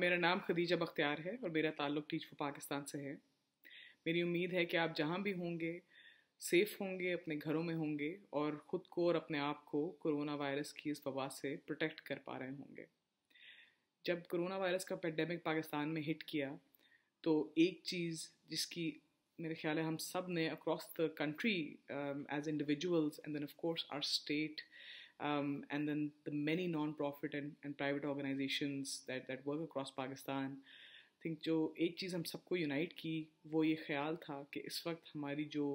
मेरा नाम खदीजा बख्तियार है और मेरा ताल्लुक़ टीच फॉर पाकिस्तान से है मेरी उम्मीद है कि आप जहाँ भी होंगे सेफ़ होंगे अपने घरों में होंगे और ख़ुद को और अपने आप को कोरोना वायरस की इस वबा से प्रोटेक्ट कर पा रहे होंगे जब कोरोना वायरस का पेंडेमिक पाकिस्तान में हिट किया तो एक चीज़ जिसकी मेरे ख्याल है हम सब ने across the country as individuals and then of course our state and then the many non profit and and private organization that that work across Pakistan I think जो एक चीज़ हम सबको यूनाइट की वो ये ख्याल था कि इस वक्त हमारी जो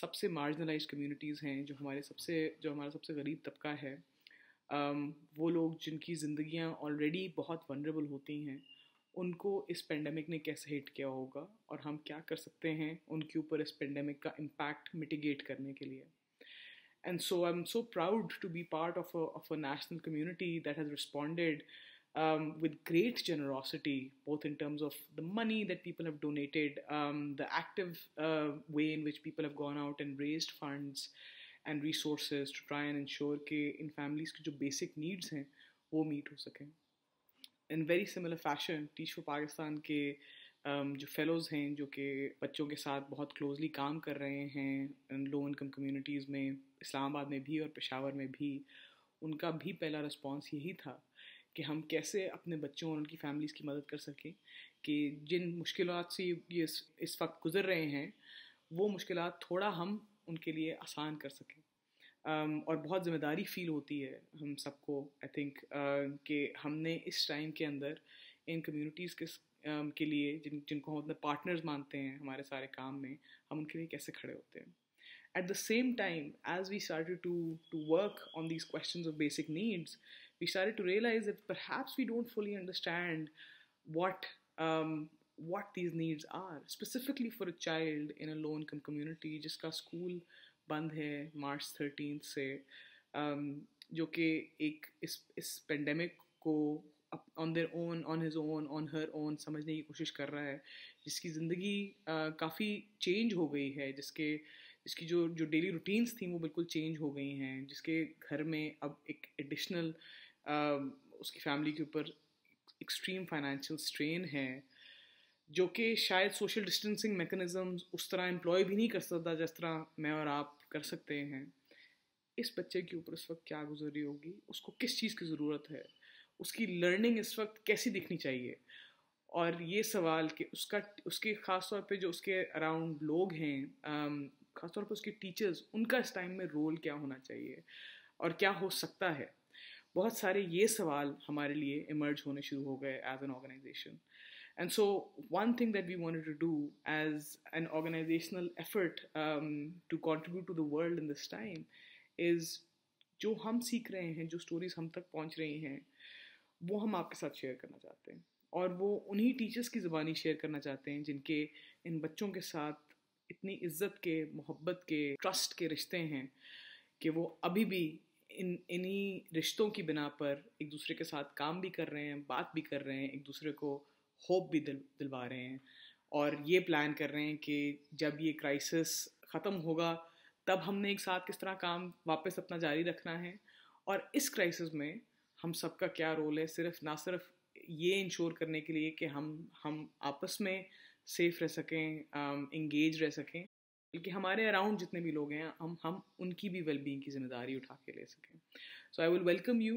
सबसे मार्जिनलाइज कम्युनिटीज़ हैं जो हमारे सबसे जो हमारा सबसे गरीब तबका है um, वो लोग जिनकी ज़िंदियाँ ऑलरेडी बहुत वनरेबल होती हैं उनको इस पेंडेमिक ने कैसे हिट किया होगा और हम क्या कर सकते हैं उनके ऊपर इस पेंडेमिक का इम्पैक्ट मिटिगेट करने के लिए and so I am so proud to be part of of a national community that has responded Um, with great generosity, both in terms of the money that people have donated, um, the active uh, way in which people have gone out and raised funds, and resource to try and ensure कि इन families की जो basic needs हैं वो meet हो सकें in very similar fashion teach for Pakistan के um, जो फेलोज़ हैं जो कि बच्चों के साथ बहुत क्लोजली काम कर रहे हैं लो इनकम कम्युनिटीज़ में इस्लामाबाद में भी और पेशावर में भी उनका भी पहला रिस्पॉन्स यही था कि हम कैसे अपने बच्चों और उनकी फैमिलीज़ की मदद कर सकें कि जिन मुश्किल से ये इस, इस वक्त गुज़र रहे हैं वो मुश्किल थोड़ा हम उनके लिए आसान कर सकें um, और बहुत ज़िम्मेदारी फील होती है हम सबको आई थिंक uh, कि हमने इस टाइम के अंदर इन कम्यूनिटीज़ के um, के लिए जिन जिनको हम अपने पार्टनर्स मानते हैं हमारे सारे काम में हम उनके लिए कैसे खड़े होते हैं at the same time as we start to to work on these question of basic needs we start to realise it perhaps we don't fully understand what what these needs are specifically for a child in a low income community जिसका school बंद है मार्च thirteen से um, जो कि एक इस is pandemic को on their own on his own on her own समझने की कोशिश कर रहा है जिसकी ज़िंदगी uh, काफ़ी चेंज हो गई है जिसके जिसकी जो जो डेली रूटीन्स थी वो बिल्कुल चेंज हो गई हैं जिसके घर में अब एक एडिशनल uh, um, उसकी फैमिली के ऊपर एक्सट्रीम फाइनेंशियल स्ट्रेन है जो कि शायद सोशल डिस्टेंसिंग मैकेनिज़म्स उस तरह एम्प्लॉय भी नहीं कर सकता जिस तरह मैं और आप कर सकते हैं इस बच्चे के ऊपर इस वक्त क्या गुजरी होगी उसको किस चीज़ की ज़रूरत है उसकी लर्निंग इस वक्त कैसी दिखनी चाहिए और ये सवाल कि उसका उसके ख़ास तौर पे जो उसके अराउंड लोग हैं ख़ास तौर पे उसके टीचर्स उनका इस टाइम में रोल क्या होना चाहिए और क्या हो सकता है बहुत सारे ये सवाल हमारे लिए इमर्ज होने शुरू हो गए as an organization And so, one thing that we wanted to do as an organizational effort um, to contribute to the world in this time is जो हम सीख रहे हैं जो स्टोरीज हम तक पहुंच रही हैं वो हम आपके साथ शेयर करना चाहते हैं और वो उन्हीं टीचर्स की ज़बानी शेयर करना चाहते हैं जिनके इन बच्चों के साथ इतनी इज्जत के मोहब्बत के ट्रस्ट के रिश्ते हैं कि वो अभी भी इन इन्हीं रिश्तों की बिना पर एक दूसरे के साथ काम भी कर रहे हैं बात भी कर रहे हैं एक दूसरे को होप भी दिल दिलवा रहे हैं और ये प्लान कर रहे हैं कि जब ये क्राइसिस ख़त्म होगा तब हमने एक साथ किस तरह काम वापस अपना जारी रखना है और इस क्राइसिस में हम सबका क्या रोल है सिर्फ ना सिर्फ ये इंश्योर करने के लिए कि हम हम आपस में सेफ रह सकें इंगेज um, रह सकें बल्कि हमारे अराउंड जितने भी लोग हैं हम हम उनकी भी वेलबींग की जिम्मेदारी उठा के ले सकें so I will welcome you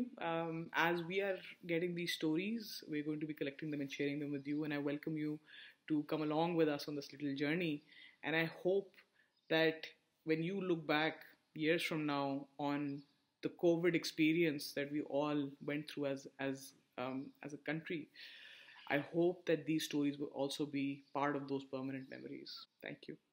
as we are getting the stories we are going to be collecting them and sharing them with you and I welcome you to come along with us on this little journey and I hope that when you look back years from now on the COVID experience that we all went through as as as a country I hope that these stories will also be part of those permanent memories thank you